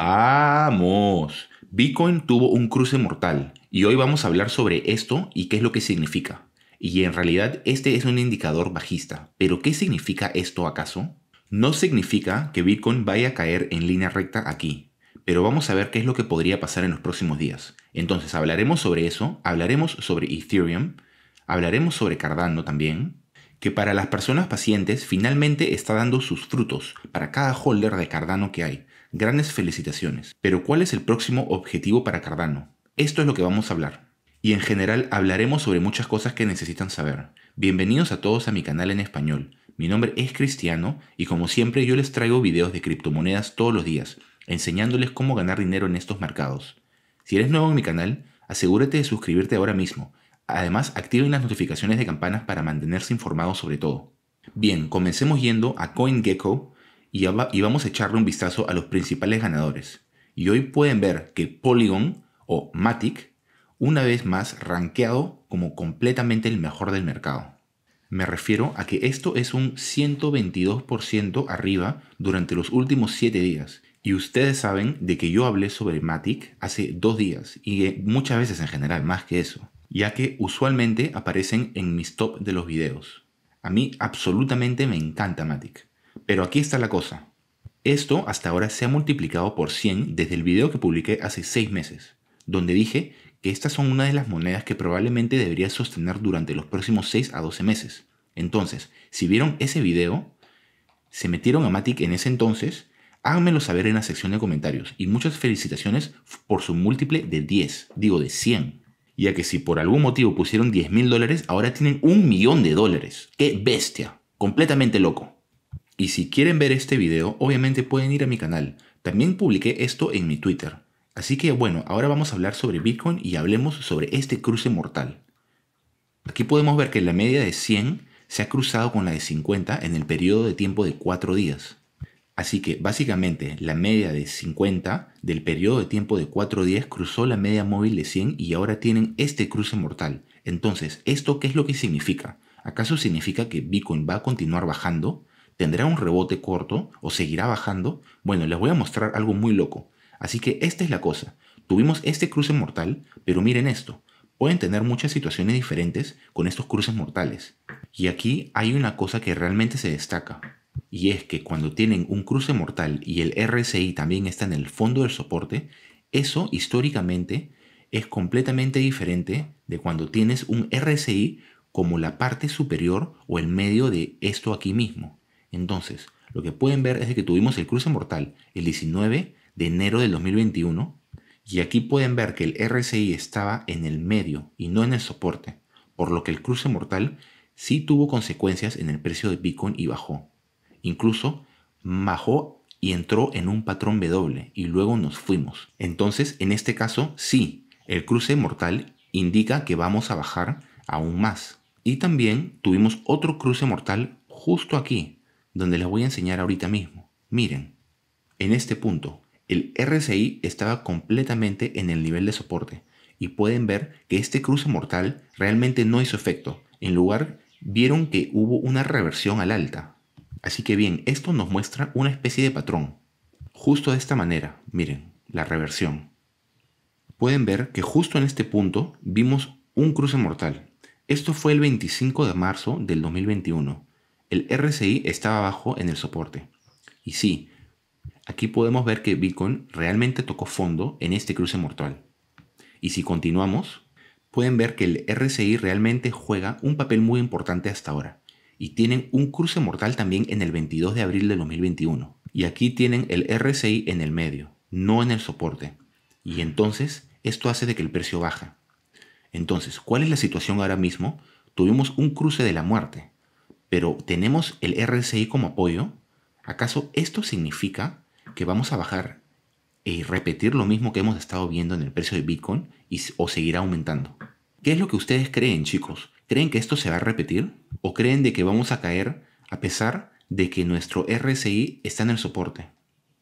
Vamos, Bitcoin tuvo un cruce mortal y hoy vamos a hablar sobre esto y qué es lo que significa. Y en realidad este es un indicador bajista, pero ¿qué significa esto acaso? No significa que Bitcoin vaya a caer en línea recta aquí, pero vamos a ver qué es lo que podría pasar en los próximos días. Entonces hablaremos sobre eso, hablaremos sobre Ethereum, hablaremos sobre Cardano también, que para las personas pacientes finalmente está dando sus frutos para cada holder de Cardano que hay. Grandes felicitaciones. Pero ¿cuál es el próximo objetivo para Cardano? Esto es lo que vamos a hablar. Y en general hablaremos sobre muchas cosas que necesitan saber. Bienvenidos a todos a mi canal en español. Mi nombre es Cristiano y como siempre yo les traigo videos de criptomonedas todos los días, enseñándoles cómo ganar dinero en estos mercados. Si eres nuevo en mi canal, asegúrate de suscribirte ahora mismo. Además, activen las notificaciones de campanas para mantenerse informado sobre todo. Bien, comencemos yendo a CoinGecko, y, vamos a echarle un vistazo a los principales ganadores. Y hoy pueden ver que Polygon o Matic, una vez más rankeado como completamente el mejor del mercado. Me refiero a que esto es un 122% arriba durante los últimos 7 días. Y ustedes saben de que yo hablé sobre Matic hace dos días y muchas veces en general, más que eso, ya que usualmente aparecen en mis top de los videos. A mí absolutamente me encanta Matic. Pero aquí está la cosa. Esto hasta ahora se ha multiplicado por 100 desde el video que publiqué hace 6 meses, donde dije que estas son una de las monedas que probablemente debería sostener durante los próximos 6 a 12 meses. Entonces, si vieron ese video, se metieron a Matic en ese entonces, háganmelo saber en la sección de comentarios y muchas felicitaciones por su múltiple de 10, digo de 100. Ya que si por algún motivo pusieron 10 mil dólares, ahora tienen un millón de dólares. ¡Qué bestia! Completamente loco. Y si quieren ver este video, obviamente pueden ir a mi canal. También publiqué esto en mi Twitter. Así que bueno, ahora vamos a hablar sobre Bitcoin y hablemos sobre este cruce mortal. Aquí podemos ver que la media de 100 se ha cruzado con la de 50 en el periodo de tiempo de 4 días. Así que básicamente la media de 50 del periodo de tiempo de 4 días cruzó la media móvil de 100 y ahora tienen este cruce mortal. Entonces, ¿esto qué es lo que significa? ¿Acaso significa que Bitcoin va a continuar bajando? ¿Tendrá un rebote corto o seguirá bajando? Bueno, les voy a mostrar algo muy loco. Así que esta es la cosa. Tuvimos este cruce mortal, pero miren esto. Pueden tener muchas situaciones diferentes con estos cruces mortales. Y aquí hay una cosa que realmente se destaca. Y es que cuando tienen un cruce mortal y el RSI también está en el fondo del soporte, eso históricamente es completamente diferente de cuando tienes un RSI como la parte superior o el medio de esto aquí mismo. Entonces, lo que pueden ver es que tuvimos el cruce mortal el 19 de enero del 2021 y aquí pueden ver que el RSI estaba en el medio y no en el soporte, por lo que el cruce mortal sí tuvo consecuencias en el precio de Bitcoin y bajó. Incluso bajó y entró en un patrón W y luego nos fuimos. Entonces, en este caso, sí, el cruce mortal indica que vamos a bajar aún más. Y también tuvimos otro cruce mortal justo aquí, donde les voy a enseñar ahorita mismo. Miren, en este punto, el RSI estaba completamente en el nivel de soporte y pueden ver que este cruce mortal realmente no hizo efecto. En lugar, vieron que hubo una reversión al alta. Así que bien, esto nos muestra una especie de patrón. Justo de esta manera, miren, la reversión. Pueden ver que justo en este punto vimos un cruce mortal. Esto fue el 25 de marzo del 2021 el RSI estaba bajo en el soporte. Y sí, aquí podemos ver que Bitcoin realmente tocó fondo en este cruce mortal. Y si continuamos, pueden ver que el RSI realmente juega un papel muy importante hasta ahora. Y tienen un cruce mortal también en el 22 de abril de 2021. Y aquí tienen el RSI en el medio, no en el soporte. Y entonces, esto hace de que el precio baja. Entonces, ¿cuál es la situación ahora mismo? Tuvimos un cruce de la muerte, pero tenemos el RSI como apoyo, ¿acaso esto significa que vamos a bajar y repetir lo mismo que hemos estado viendo en el precio de Bitcoin o seguirá aumentando? ¿Qué es lo que ustedes creen, chicos? ¿Creen que esto se va a repetir? ¿O creen de que vamos a caer a pesar de que nuestro RSI está en el soporte,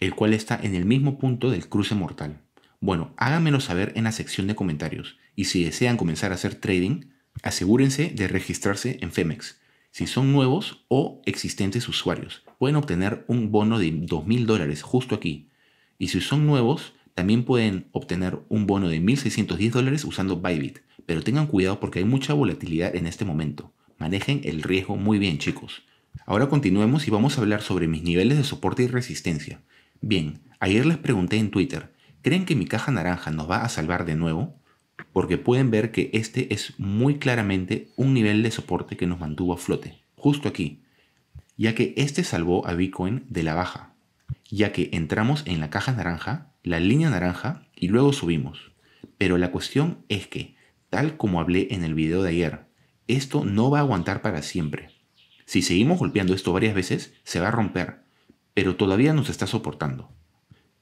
el cual está en el mismo punto del cruce mortal? Bueno, háganmelo saber en la sección de comentarios y si desean comenzar a hacer trading, asegúrense de registrarse en Femex si son nuevos o existentes usuarios. Pueden obtener un bono de 2.000 dólares justo aquí. Y si son nuevos, también pueden obtener un bono de 1.610 dólares usando Bybit. Pero tengan cuidado porque hay mucha volatilidad en este momento. Manejen el riesgo muy bien chicos. Ahora continuemos y vamos a hablar sobre mis niveles de soporte y resistencia. Bien, ayer les pregunté en Twitter, ¿creen que mi caja naranja nos va a salvar de nuevo? porque pueden ver que este es muy claramente un nivel de soporte que nos mantuvo a flote, justo aquí, ya que este salvó a Bitcoin de la baja, ya que entramos en la caja naranja, la línea naranja y luego subimos. Pero la cuestión es que, tal como hablé en el video de ayer, esto no va a aguantar para siempre. Si seguimos golpeando esto varias veces, se va a romper, pero todavía nos está soportando.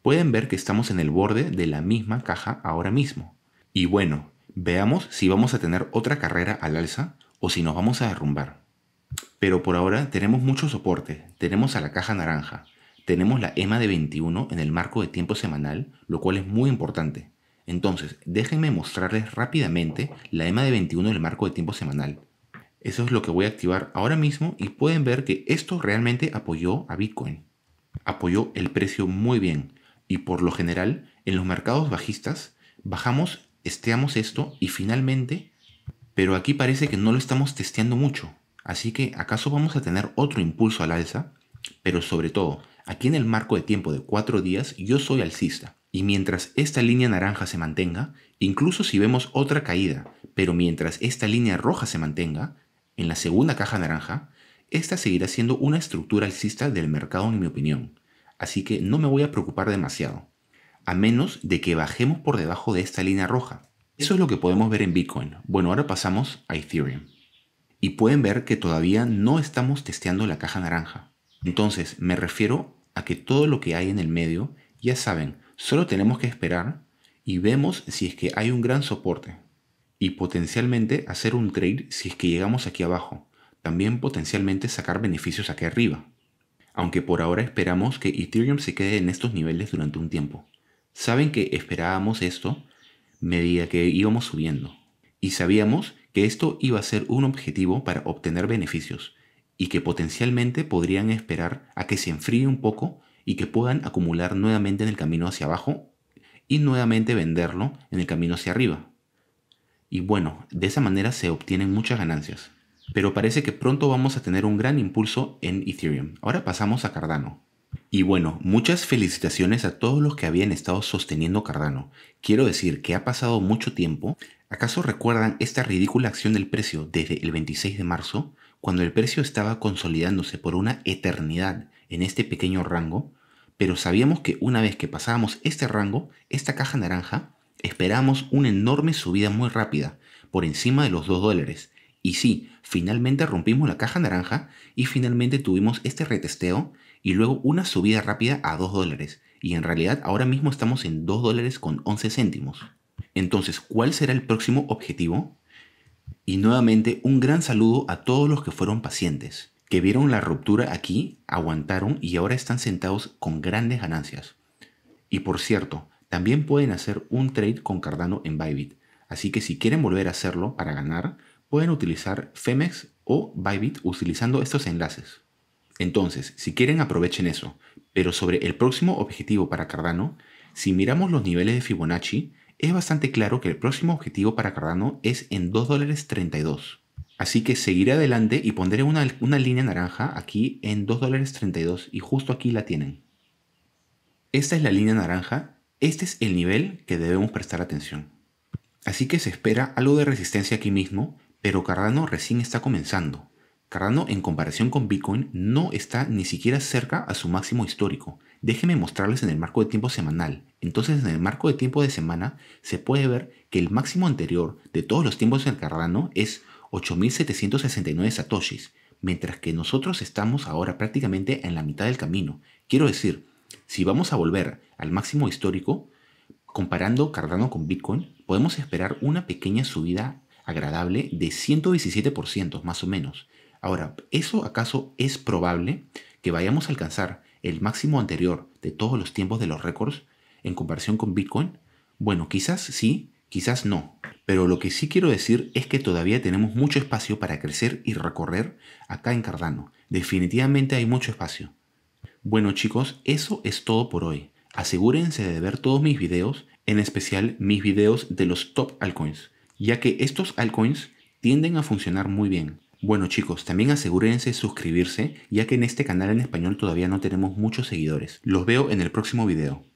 Pueden ver que estamos en el borde de la misma caja ahora mismo, y bueno, veamos si vamos a tener otra carrera al alza o si nos vamos a derrumbar. Pero por ahora tenemos mucho soporte, tenemos a la caja naranja, tenemos la EMA de 21 en el marco de tiempo semanal, lo cual es muy importante. Entonces, déjenme mostrarles rápidamente la EMA de 21 en el marco de tiempo semanal. Eso es lo que voy a activar ahora mismo y pueden ver que esto realmente apoyó a Bitcoin. Apoyó el precio muy bien y por lo general en los mercados bajistas bajamos testeamos esto y finalmente, pero aquí parece que no lo estamos testeando mucho. Así que acaso vamos a tener otro impulso al alza, pero sobre todo, aquí en el marco de tiempo de 4 días yo soy alcista. Y mientras esta línea naranja se mantenga, incluso si vemos otra caída, pero mientras esta línea roja se mantenga, en la segunda caja naranja, esta seguirá siendo una estructura alcista del mercado en mi opinión. Así que no me voy a preocupar demasiado a menos de que bajemos por debajo de esta línea roja. Eso es lo que podemos ver en Bitcoin. Bueno, ahora pasamos a Ethereum. Y pueden ver que todavía no estamos testeando la caja naranja. Entonces, me refiero a que todo lo que hay en el medio, ya saben, solo tenemos que esperar y vemos si es que hay un gran soporte. Y potencialmente hacer un trade si es que llegamos aquí abajo. También potencialmente sacar beneficios aquí arriba. Aunque por ahora esperamos que Ethereum se quede en estos niveles durante un tiempo. ¿Saben que esperábamos esto? medida que íbamos subiendo. Y sabíamos que esto iba a ser un objetivo para obtener beneficios y que potencialmente podrían esperar a que se enfríe un poco y que puedan acumular nuevamente en el camino hacia abajo y nuevamente venderlo en el camino hacia arriba. Y bueno, de esa manera se obtienen muchas ganancias. Pero parece que pronto vamos a tener un gran impulso en Ethereum. Ahora pasamos a Cardano. Y bueno, muchas felicitaciones a todos los que habían estado sosteniendo Cardano. Quiero decir que ha pasado mucho tiempo. ¿Acaso recuerdan esta ridícula acción del precio desde el 26 de marzo, cuando el precio estaba consolidándose por una eternidad en este pequeño rango? Pero sabíamos que una vez que pasábamos este rango, esta caja naranja, esperábamos una enorme subida muy rápida, por encima de los 2 dólares. Y sí, finalmente rompimos la caja naranja y finalmente tuvimos este retesteo y luego una subida rápida a 2 dólares. Y en realidad ahora mismo estamos en 2 dólares con 11 céntimos. Entonces, ¿cuál será el próximo objetivo? Y nuevamente un gran saludo a todos los que fueron pacientes, que vieron la ruptura aquí, aguantaron y ahora están sentados con grandes ganancias. Y por cierto, también pueden hacer un trade con Cardano en Bybit. Así que si quieren volver a hacerlo para ganar, pueden utilizar Femex o Bybit utilizando estos enlaces. Entonces, si quieren aprovechen eso, pero sobre el próximo objetivo para Cardano, si miramos los niveles de Fibonacci, es bastante claro que el próximo objetivo para Cardano es en $2.32. dólares Así que seguiré adelante y pondré una, línea naranja aquí en $2.32 dólares y justo aquí la tienen. Esta es la línea naranja, este es el nivel que debemos prestar atención. Así que se espera algo de resistencia aquí mismo, pero Cardano recién está comenzando. Cardano en comparación con Bitcoin no está ni siquiera cerca a su máximo histórico. Déjenme mostrarles en el marco de tiempo semanal. Entonces en el marco de tiempo de semana se puede ver que el máximo anterior de todos los tiempos en Cardano es 8.769 satoshis, mientras que nosotros estamos ahora prácticamente en la mitad del camino. Quiero decir, si vamos a volver al máximo histórico, comparando Cardano con Bitcoin, podemos esperar una pequeña subida agradable de 117% más o menos. Ahora, ¿eso acaso es probable que vayamos a alcanzar el máximo anterior de todos los tiempos de los récords en comparación con Bitcoin? Bueno, quizás sí, quizás no. Pero lo que sí quiero decir es que todavía tenemos mucho espacio para crecer y recorrer acá en Cardano. Definitivamente hay mucho espacio. Bueno chicos, eso es todo por hoy. Asegúrense de ver todos mis videos, en especial mis videos de los top altcoins, ya que estos altcoins tienden a funcionar muy bien. Bueno chicos, también asegúrense de suscribirse, ya que en este canal en español todavía no tenemos muchos seguidores. Los veo en el próximo video.